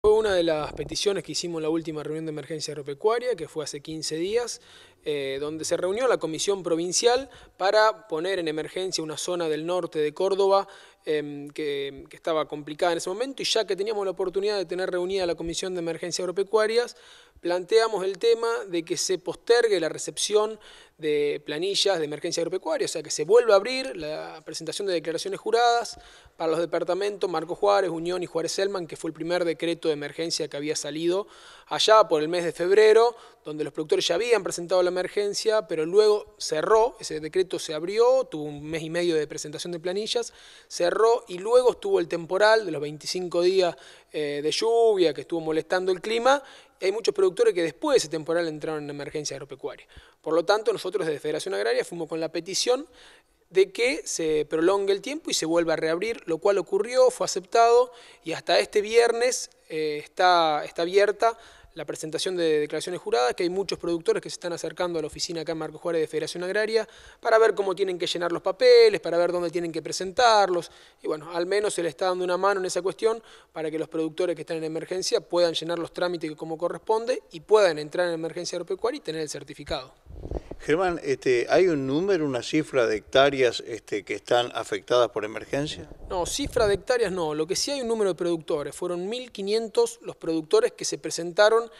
Fue una de las peticiones que hicimos en la última reunión de emergencia agropecuaria, que fue hace 15 días, eh, donde se reunió la Comisión Provincial para poner en emergencia una zona del norte de Córdoba em, que, estaba complicada en ese momento y ya que teníamos la oportunidad de tener reunida la Comisión de emergencia Agropecuarias, planteamos el tema de que se postergue la recepción de planillas de emergencia agropecuaria, o sea que se vuelva a abrir la presentación de declaraciones juradas para los departamentos Marco Juárez, Unión y Juárez Selman, que fue el primer decreto de emergencia que había salido allá por el mes de febrero, donde los productores ya habían presentado la emergencia, pero luego cerró, ese decreto se abrió, tuvo un mes y medio de presentación de planillas, cerró y luego estuvo el temporal de los 25 días eh, de lluvia que estuvo molestando el clima. Hay muchos productores que después de ese temporal entraron en emergencia agropecuaria. Por lo tanto, nosotros desde Federación Agraria fuimos con la petición de que se prolongue el tiempo y se vuelva a reabrir, lo cual ocurrió, fue aceptado y hasta este viernes eh, está, está abierta la presentación de declaraciones juradas, que hay muchos productores que se están acercando a la oficina acá en Marco Juárez de Federación Agraria para ver cómo tienen que llenar los papeles, para ver dónde tienen que presentarlos. Y bueno, al menos se le está dando una mano en esa cuestión para que los productores que están en emergencia puedan llenar los trámites como corresponde y puedan entrar en emergencia agropecuaria y tener el certificado. Germán, este, ¿hay un número, una cifra de hectáreas este, que están afectadas por emergencia? No, cifra de hectáreas no. Lo que sí hay un número de productores. Fueron 1.500 los productores que se presentaron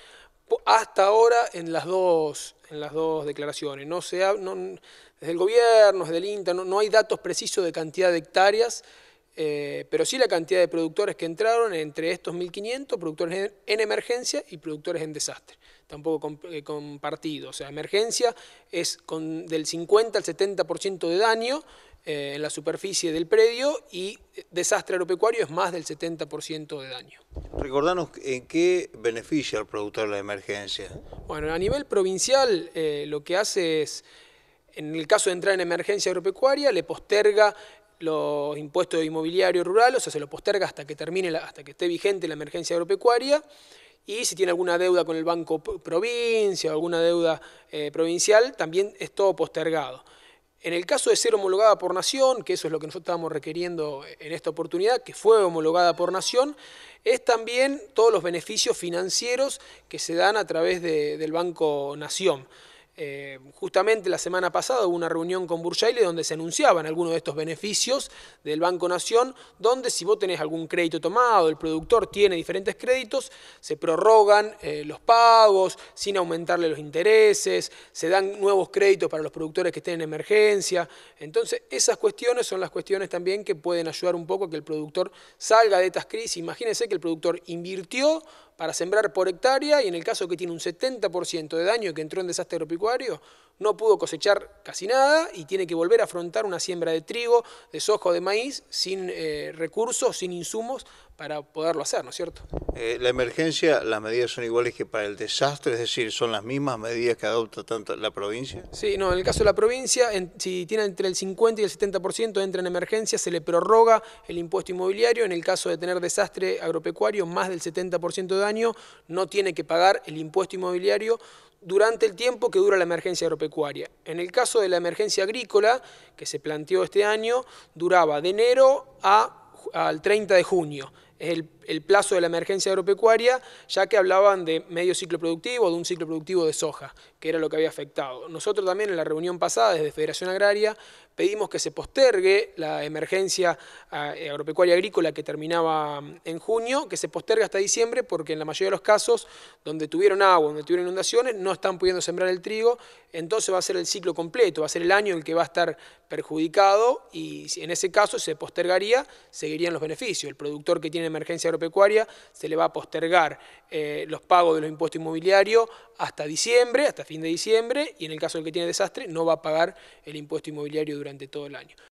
hasta ahora en las dos, en las dos declaraciones. No se desde el gobierno, desde el INTA, no hay datos precisos de cantidad de hectáreas. Eh, pero sí la cantidad de productores que entraron entre estos 1.500, productores en, emergencia y productores en desastre. Tampoco eh, compartido. O sea, emergencia es con del 50 al 70% de daño eh, en la superficie del predio y desastre agropecuario es más del 70% de daño. Recordanos en qué beneficia al productor la emergencia. Bueno, a nivel provincial lo que hace es en el caso de entrar en emergencia agropecuaria, le posterga los impuestos de inmobiliario rural, o sea, se lo posterga hasta que termine, hasta que esté vigente la emergencia agropecuaria, y si tiene alguna deuda con el Banco Provincia o alguna deuda eh, provincial, también es todo postergado. En el caso de ser homologada por nación, que eso es lo que nosotros estábamos requiriendo en esta oportunidad, que fue homologada por nación, es también todos los beneficios financieros que se dan a través de, del Banco Nación. Eh, justamente la semana pasada hubo una reunión con Bursaile donde se anunciaban algunos de estos beneficios del Banco Nación, donde si vos tenés algún crédito tomado, el productor tiene diferentes créditos, se prorrogan eh, los pagos sin aumentarle los intereses, se dan nuevos créditos para los productores que estén en emergencia. Entonces, esas cuestiones son las cuestiones también que pueden ayudar un poco a que el productor salga de estas crisis. Imagínense que el productor invirtió para sembrar por hectárea y en el caso que tiene un 70% de daño que entró en desastre agropecuario, no pudo cosechar casi nada y tiene que volver a afrontar una siembra de trigo, de soja o de maíz sin eh, recursos, sin insumos para poderlo hacer, ¿no es cierto? Eh, la emergencia, las medidas son iguales que para el desastre, es decir, son las mismas medidas que adopta tanto la provincia. Sí, no, en el caso de la provincia, si tiene entre el 50 y el 70% entra en emergencia, se le prorroga el impuesto inmobiliario, en el caso de tener desastre agropecuario, más del 70% de daño, no tiene que pagar el impuesto inmobiliario durante el tiempo que dura la emergencia agropecuaria. En el caso de la emergencia agrícola, que se planteó este año, duraba de enero al 30 de junio el, el, plazo de la emergencia agropecuaria, ya que hablaban de medio ciclo productivo, de un ciclo productivo de soja, que era lo que había afectado. Nosotros también en la reunión pasada desde Federación Agraria pedimos que se postergue la emergencia ah, agropecuaria agrícola que terminaba mm, en junio, que se postergue hasta diciembre, porque en la mayoría de los casos donde tuvieron agua, donde tuvieron inundaciones, no están pudiendo sembrar el trigo, entonces va a ser el ciclo completo, va a ser el año en que va a estar perjudicado y en ese caso se postergaría, seguirían los beneficios. El productor que tiene emergencia agropecuaria se le va a postergar eh, los pagos de los impuestos inmobiliarios hasta diciembre, hasta fin de diciembre, y en el caso del que tiene desastre no va a pagar el impuesto inmobiliario durante todo el año.